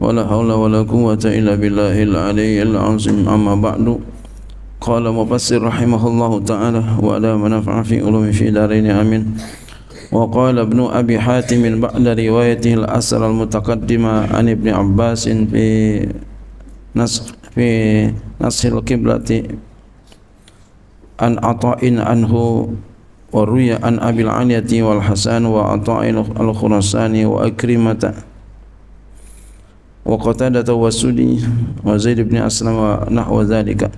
ولا حول ولا قوة إلا بالله العلي العظيم أما بعد قال مفسر رحمه الله تعالى ولا منفع في علوم في دارين آمين وقال ابن أبي حاتم بعد روايته الأسر المتقدمة عن ابن عباس في نسخ في نسخ القبلة عن عطاء عنه وروي عن أبي العلية والحسن وعطاء الخرساني وأكرمة wa qatadah wa sudi wa zaid bin aslam wa nahwa zalika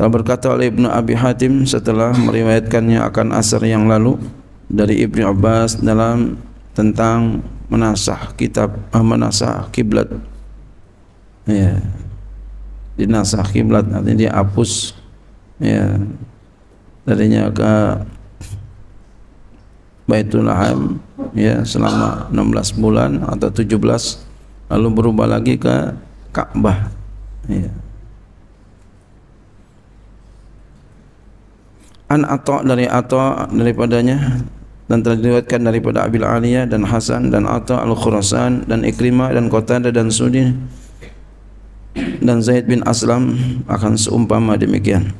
telah berkata oleh Ibn Abi Hatim setelah meriwayatkannya akan asar yang lalu dari Ibn Abbas dalam tentang menasah kitab ah, menasah kiblat ya di nasah kiblat artinya dia hapus ya tadinya ke Baitul ham. ya selama 16 bulan atau lalu berubah lagi ke Ka'bah ya. an ato dari ato daripadanya dan terdiriwatkan daripada Abil Aliyah dan Hasan dan Atta Al-Khurasan dan Ikrimah dan Qatada dan Sudin dan Zaid bin Aslam akan seumpama demikian.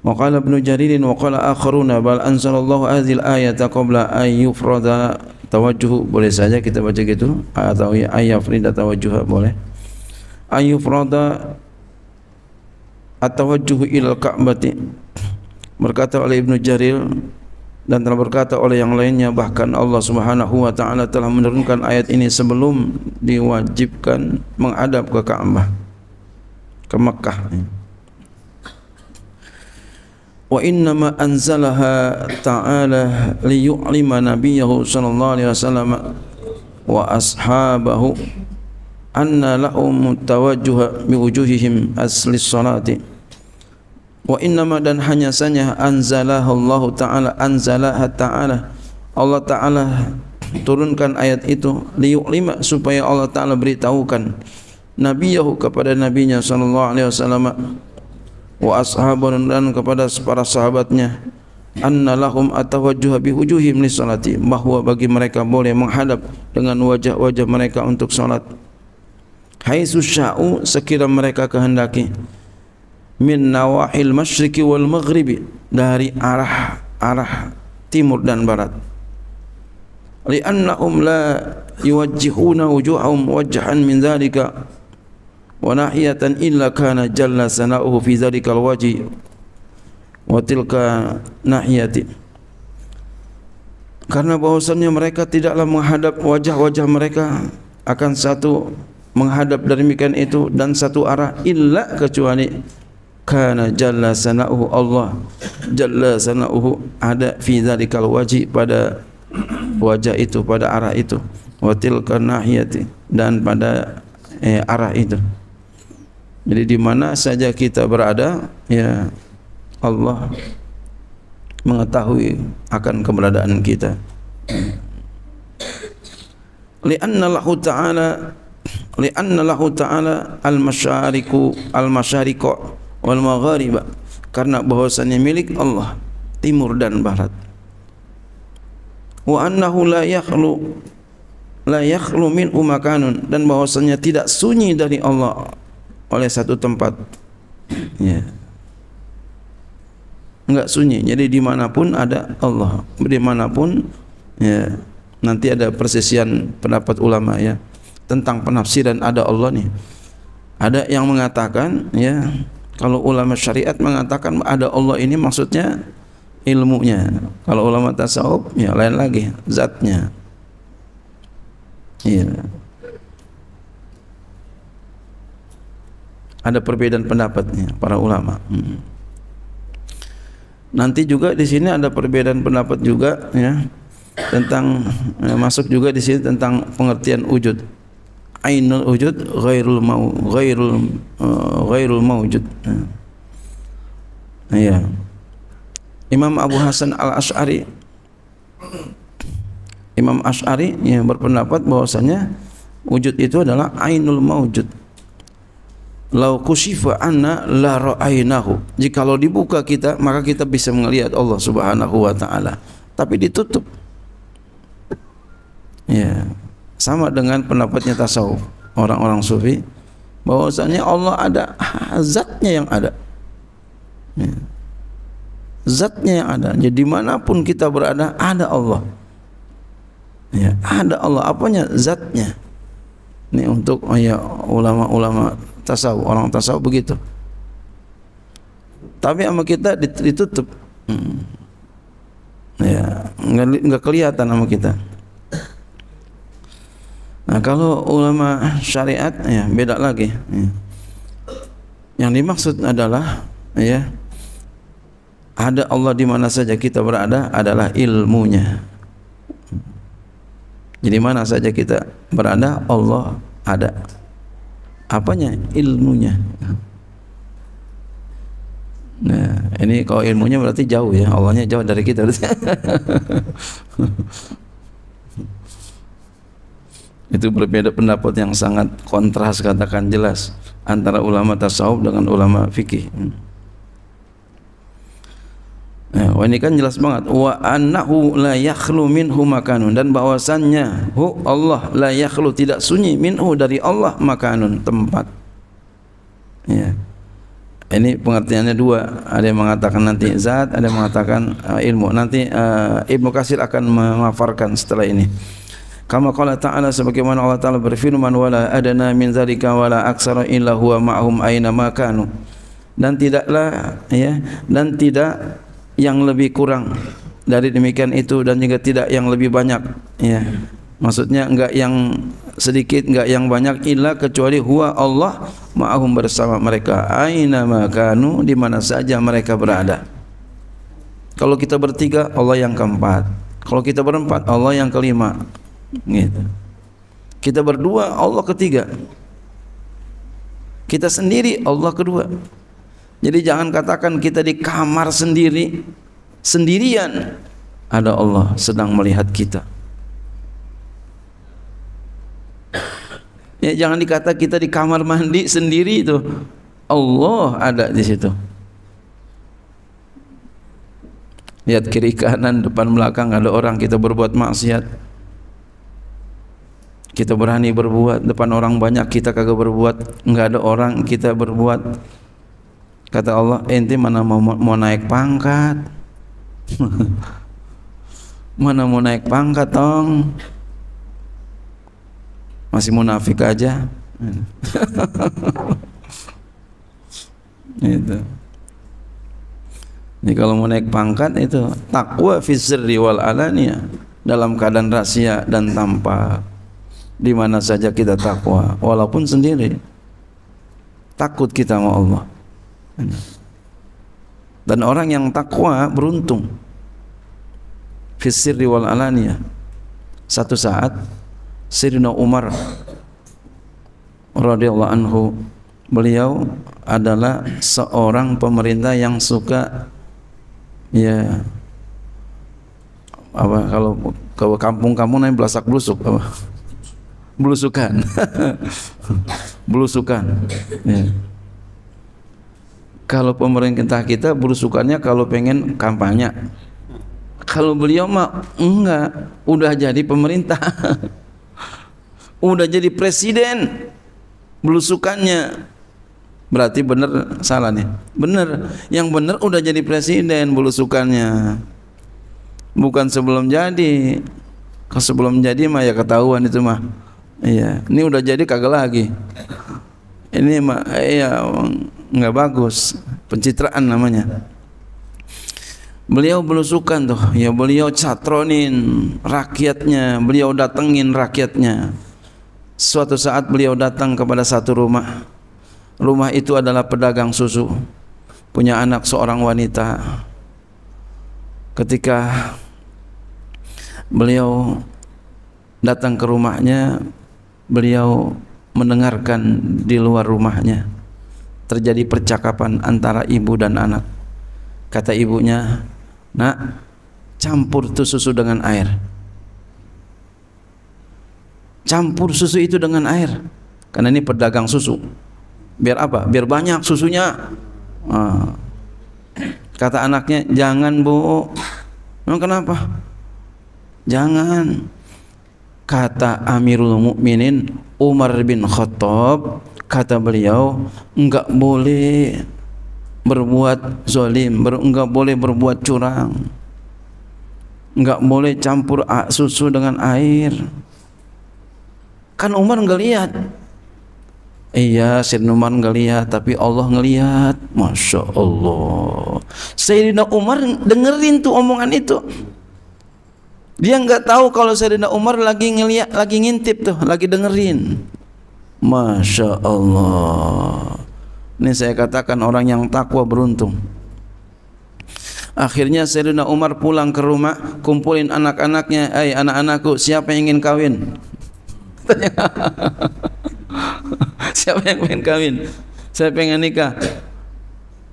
وقال ابن جرير وقال آخرون بل أنزل الله هذه الآية قبل أن يفرض توجه boleh saja kita baca gitu atau ayat توجه boleh أن atau التوجه إلى الكعبة berkata oleh Ibn Jarir dan telah berkata oleh yang lainnya bahkan Allah Subhanahu wa taala telah menurunkan ayat ini sebelum diwajibkan menghadap ke Ka'bah ke Mekah wa innama anzalaha ta'ala liyu'lima nabiyahu sallallahu alaihi wasallam wa ashabahu anna lahum mutawajjuha bi wujuhihim asli salati wa innama dan hanya sanya anzalaha Allah ta'ala anzalaha ta'ala Allah ta'ala turunkan ayat itu liyu'lima supaya Allah ta'ala beritahukan nabiyahu kepada nabinya sallallahu alaihi wasallam wa ashabun dan kepada para sahabatnya anna lahum atawajjuha bi wujuhim li salati bahwa bagi mereka boleh menghadap dengan wajah-wajah mereka untuk salat haitsu sya'u sekira mereka kehendaki min nawahil masyriqi wal maghribi dari arah arah timur dan barat li annahum la yuwajjihuna wujuhahum wajhan min dhalika wa nahiyatan illa kana jalla sanahu fi dzalikal wajhi wa tilka nahiyati karena bahwasanya mereka tidaklah menghadap wajah-wajah mereka akan satu menghadap dari mikan itu dan satu arah illa kecuali kana jalla sanahu Allah jalla sanahu ada fi dzalikal wajhi pada wajah itu pada arah itu wa tilka nahiyati dan pada eh, arah itu jadi di mana saja kita berada, ya Allah mengetahui akan keberadaan kita. Lianna lahu ta'ala Lianna lahu ta'ala Al-masyariku Al-masyariku Wal-maghariba Karena bahwasannya milik Allah Timur dan Barat Wa annahu la yakhlu La yakhlu min umakanun Dan bahwasannya tidak sunyi dari Allah oleh satu tempat ya enggak sunyi jadi dimanapun ada Allah dimanapun ya nanti ada persisian pendapat ulama ya tentang penafsiran ada Allah nih ada yang mengatakan ya kalau ulama syariat mengatakan ada Allah ini maksudnya ilmunya kalau ulama tasawuf ya lain lagi zatnya ya. ada perbedaan pendapatnya para ulama. Hmm. Nanti juga di sini ada perbedaan pendapat juga ya tentang ya, masuk juga di sini tentang pengertian wujud. Ainul wujud ghairul mau ghairul uh, ghairul mawujud. Hmm. Ya. ya. Imam Abu Hasan al Ashari, Imam Ashari yang berpendapat bahwasanya wujud itu adalah ainul mawjud. Lau kushifa anna la ra'ainahu Jikalau dibuka kita Maka kita bisa melihat Allah subhanahu wa ta'ala Tapi ditutup Ya Sama dengan pendapatnya tasawuf Orang-orang sufi bahwasanya Allah ada Zatnya yang ada ya. Zatnya yang ada Jadi dimanapun kita berada Ada Allah Ya, ada Allah apanya zatnya. Ini untuk oh ya ulama-ulama tasawuf orang tasawuf begitu tapi sama kita ditutup hmm. ya nggak nggak kelihatan sama kita nah kalau ulama syariat ya beda lagi ya. yang dimaksud adalah ya ada Allah di mana saja kita berada adalah ilmunya jadi mana saja kita berada Allah ada apanya ilmunya nah ini kalau ilmunya berarti jauh ya Allahnya jauh dari kita itu berbeda pendapat yang sangat kontras katakan jelas antara ulama tasawuf dengan ulama fikih Wah eh, oh, ini kan jelas banget wa annahu la yakhlu minhu makanun dan bahwasannya hu Allah la yakhlu tidak sunyi minhu dari Allah makanun tempat. Ya. Ini pengertiannya dua, ada yang mengatakan nanti zat, ada yang mengatakan uh, ilmu. Nanti uh, Ibnu Katsir akan memaparkan setelah ini. Kama qala ta'ala sebagaimana Allah Ta'ala berfirman wala adana min zalika wala aksara illa ma'hum aina dan tidaklah ya dan tidak yang lebih kurang dari demikian itu dan juga tidak yang lebih banyak ya maksudnya enggak yang sedikit enggak yang banyak illa kecuali huwa Allah ma'ahum bersama mereka aina makanu di mana saja mereka berada kalau kita bertiga Allah yang keempat kalau kita berempat Allah yang kelima gitu kita berdua Allah ketiga kita sendiri Allah kedua jadi jangan katakan kita di kamar sendiri sendirian ada Allah sedang melihat kita. Ya jangan dikata kita di kamar mandi sendiri itu Allah ada di situ. Lihat kiri kanan depan belakang ada orang kita berbuat maksiat. Kita berani berbuat depan orang banyak kita kagak berbuat, enggak ada orang kita berbuat. Kata Allah, ente mana mau, mau naik pangkat? mana mau naik pangkat, tong? Masih munafik aja. itu. Jadi kalau mau naik pangkat itu takwa fi wal alania dalam keadaan rahasia dan tanpa di mana saja kita takwa walaupun sendiri takut kita sama Allah dan orang yang takwa beruntung. Fisirri wal alaniyah. Satu saat Sirina Umar radhiyallahu anhu beliau adalah seorang pemerintah yang suka ya apa kalau ke kampung kamu namanya belasak belusuk, apa belusukan belusukan ya kalau pemerintah kita berusukannya kalau pengen kampanye kalau beliau mah enggak udah jadi pemerintah udah jadi presiden belusukannya berarti benar salah nih benar yang benar udah jadi presiden belusukannya bukan sebelum jadi kalau sebelum jadi mah ya ketahuan itu mah iya ini udah jadi kagak lagi ini mah iya nggak bagus pencitraan namanya beliau belusukan tuh ya beliau catronin rakyatnya beliau datengin rakyatnya suatu saat beliau datang kepada satu rumah rumah itu adalah pedagang susu punya anak seorang wanita ketika beliau datang ke rumahnya beliau mendengarkan di luar rumahnya terjadi percakapan antara ibu dan anak. Kata ibunya, "Nak, campur tuh susu dengan air." Campur susu itu dengan air. Karena ini pedagang susu. Biar apa? Biar banyak susunya. Ah. Kata anaknya, "Jangan, Bu." Memang kenapa? Jangan. Kata Amirul Mukminin Umar bin Khattab, kata beliau enggak boleh berbuat zalim enggak boleh berbuat curang enggak boleh campur susu dengan air kan Umar enggak lihat iya Sayyidina Umar enggak lihat tapi Allah ngelihat Masya Allah Sayyidina Umar dengerin tuh omongan itu dia enggak tahu kalau Sayyidina Umar lagi ngelihat lagi ngintip tuh lagi dengerin Masya Allah Ini saya katakan orang yang takwa beruntung Akhirnya Sayyidina Umar pulang ke rumah Kumpulin anak-anaknya Eh anak-anakku siapa yang ingin kawin? siapa yang ingin kawin? Saya pengen nikah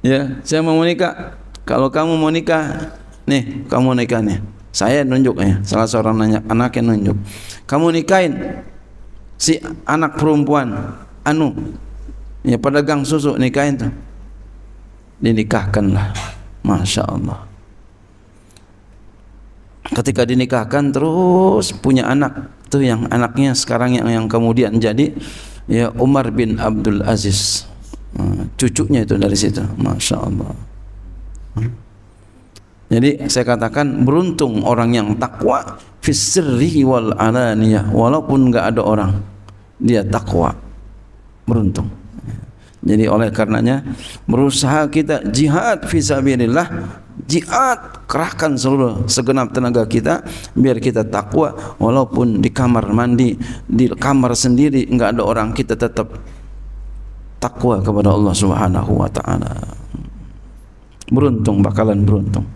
Ya, saya mau nikah Kalau kamu mau nikah Nih, kamu nikah nih Saya nunjuk ya Salah seorang nanya, anaknya nunjuk Kamu nikahin si anak perempuan anu yang pedagang susu ni kain tu dinikahkanlah Masya Allah ketika dinikahkan terus punya anak tu yang anaknya sekarang yang yang kemudian jadi ya Umar bin Abdul Aziz hmm, cucunya itu dari situ Masya Allah hmm. Jadi saya katakan beruntung orang yang takwa fisri wal alaniyah walaupun enggak ada orang dia takwa beruntung. Jadi oleh karenanya berusaha kita jihad fi fisabilillah jihad kerahkan seluruh segenap tenaga kita biar kita takwa walaupun di kamar mandi di kamar sendiri enggak ada orang kita tetap takwa kepada Allah Subhanahu wa taala. Beruntung bakalan beruntung.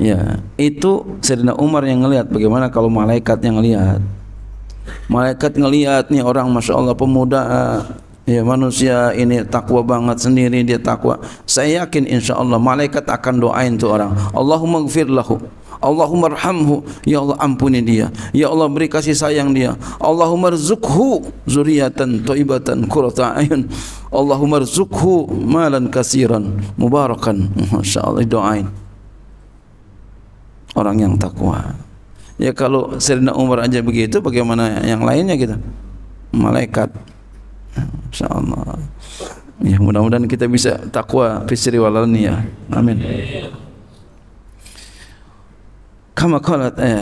Ya, itu Sayyidina Umar yang melihat bagaimana kalau malaikat yang melihat Malaikat melihat nih orang Masya Allah pemuda Ya manusia ini takwa banget sendiri dia takwa. Saya yakin insya Allah malaikat akan doain tuh orang. Allahumma gfir lahu. Allahumma rahamhu. Ya Allah ampuni dia. Ya Allah beri kasih sayang dia. Allahumma rzukhu zuriatan toibatan kurata ayun. Allahumma rzukhu malan kasiran mubarakan. Masya Allah doain orang yang takwa. Ya kalau Sayyidina Umar aja begitu bagaimana yang lainnya kita? Malaikat. Insyaallah. Ya mudah-mudahan kita bisa takwa fisri walani ya. Amin. Kama qala eh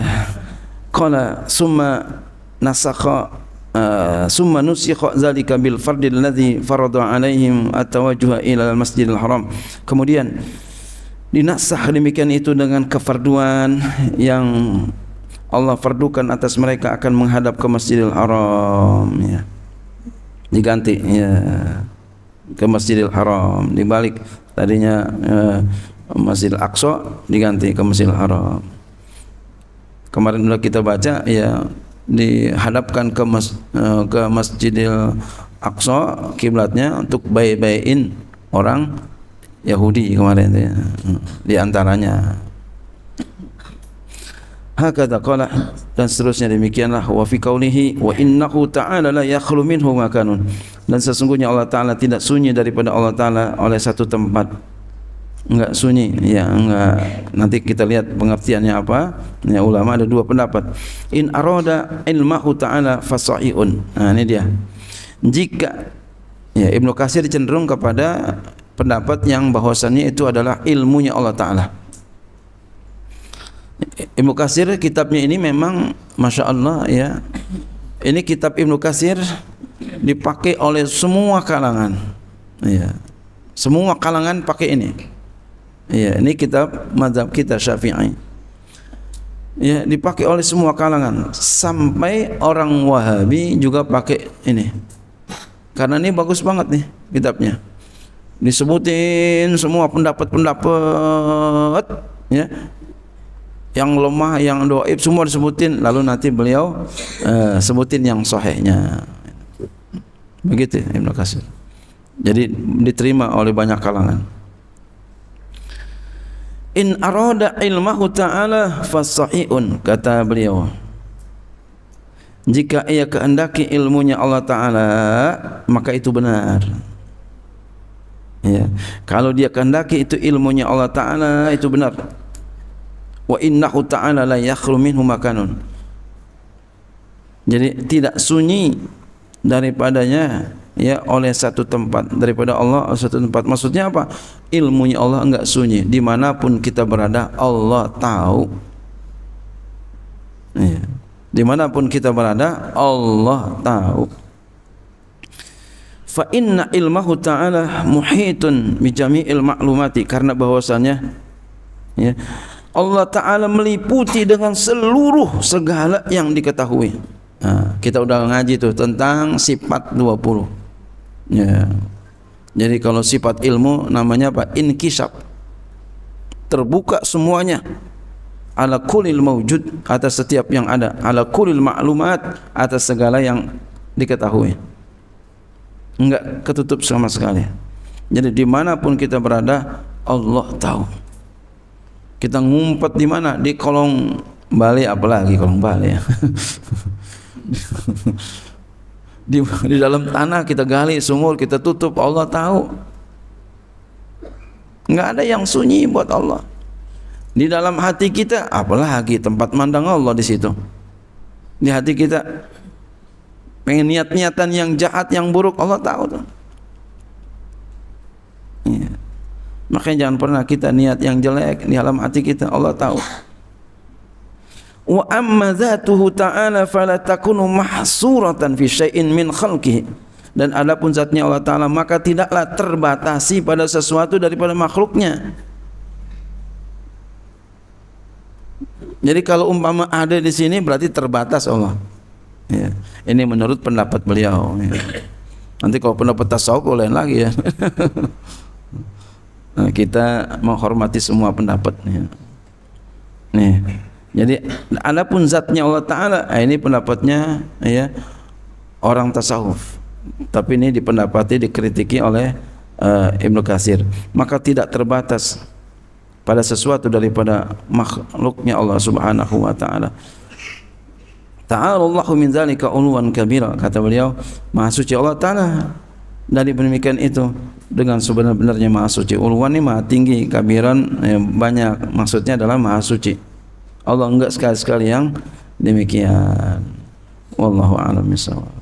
qala summa nasakha eh, summa nusikha zalika bil fardil ladzi farada alaihim at-tawajjuha ila al-masjidil haram. Kemudian dinasah demikian itu dengan kefarduan yang Allah fardukan atas mereka akan menghadap ke Masjidil Haram ya. diganti ya. ke Masjidil Haram dibalik tadinya ya, Masjidil Aqsa diganti ke Masjidil Haram kemarin sudah kita baca ya dihadapkan ke mas, eh, ke Masjidil Aqsa kiblatnya untuk bayi-bayiin orang Yahudi kemarin itu ya. hmm. di antaranya hakata qala dan seterusnya demikianlah wa fi qaulihi wa innahu ta'ala la yakhlu minhu makanun dan sesungguhnya Allah taala tidak sunyi daripada Allah taala oleh satu tempat enggak sunyi ya enggak nanti kita lihat pengertiannya apa ya ulama ada dua pendapat in arada ilmahu ta'ala fasaiun nah ini dia jika ya Ibnu Katsir cenderung kepada pendapat yang bahwasannya itu adalah ilmunya Allah Ta'ala Ibnu Kasir kitabnya ini memang Masya Allah ya ini kitab Ibnu Kasir dipakai oleh semua kalangan ya semua kalangan pakai ini ya ini kitab mazhab kita Syafi'i ya dipakai oleh semua kalangan sampai orang Wahabi juga pakai ini karena ini bagus banget nih kitabnya disebutin semua pendapat-pendapat ya yang lemah yang doib semua disebutin lalu nanti beliau uh, sebutin yang sahihnya begitu Ibnu Katsir jadi diterima oleh banyak kalangan in aroda ilmahu ta'ala fasahiun kata beliau jika ia kehendaki ilmunya Allah Ta'ala maka itu benar Ya. Kalau dia kehendaki itu ilmunya Allah Ta'ala itu benar. Wa innahu ta'ala la yakhlu minhu makanun. Jadi tidak sunyi daripadanya ya oleh satu tempat daripada Allah satu tempat. Maksudnya apa? Ilmunya Allah enggak sunyi dimanapun kita berada Allah tahu. Ya. Dimanapun kita berada Allah tahu fa inna ilmahu ta'ala muhitun bi jami'il ma'lumati karena bahwasanya ya Allah taala meliputi dengan seluruh segala yang diketahui nah, ha, kita sudah ngaji tuh tentang sifat 20 ya jadi kalau sifat ilmu namanya apa inkisab terbuka semuanya ala kulil maujud atas setiap yang ada ala kulil ma'lumat atas segala yang diketahui enggak ketutup sama sekali jadi dimanapun kita berada Allah tahu kita ngumpet di mana di kolong Bali apalagi kolong balik. ya di, di dalam tanah kita gali sumur kita tutup Allah tahu enggak ada yang sunyi buat Allah di dalam hati kita apalagi tempat mandang Allah di situ di hati kita pengen niat-niatan yang jahat yang buruk Allah tahu tuh. Ya. Makanya jangan pernah kita niat yang jelek di dalam hati kita Allah tahu. Wa amma zatuhu ta'ala fala takunu mahsuratan fi syai'in min khalqih. Dan adapun zatnya Allah Ta'ala Maka tidaklah terbatasi pada sesuatu daripada makhluknya Jadi kalau umpama ada di sini berarti terbatas Allah ya. ini menurut pendapat beliau ya. nanti kalau pendapat tasawuf boleh lagi ya nah, kita menghormati semua pendapat pendapatnya nih jadi ada pun zatnya Allah Taala ah, ini pendapatnya ya orang tasawuf tapi ini dipendapati dikritiki oleh uh, Ibnu Katsir maka tidak terbatas pada sesuatu daripada makhluknya Allah Subhanahu wa taala. Ta'alallahu min zalika ulwan kabira kata beliau Maha suci Allah Taala dari demikian itu dengan sebenar-benarnya Maha suci ulwan ini Maha tinggi kabiran eh, banyak maksudnya adalah Maha suci Allah enggak sekali-sekali yang demikian Wallahu a'lam bishawab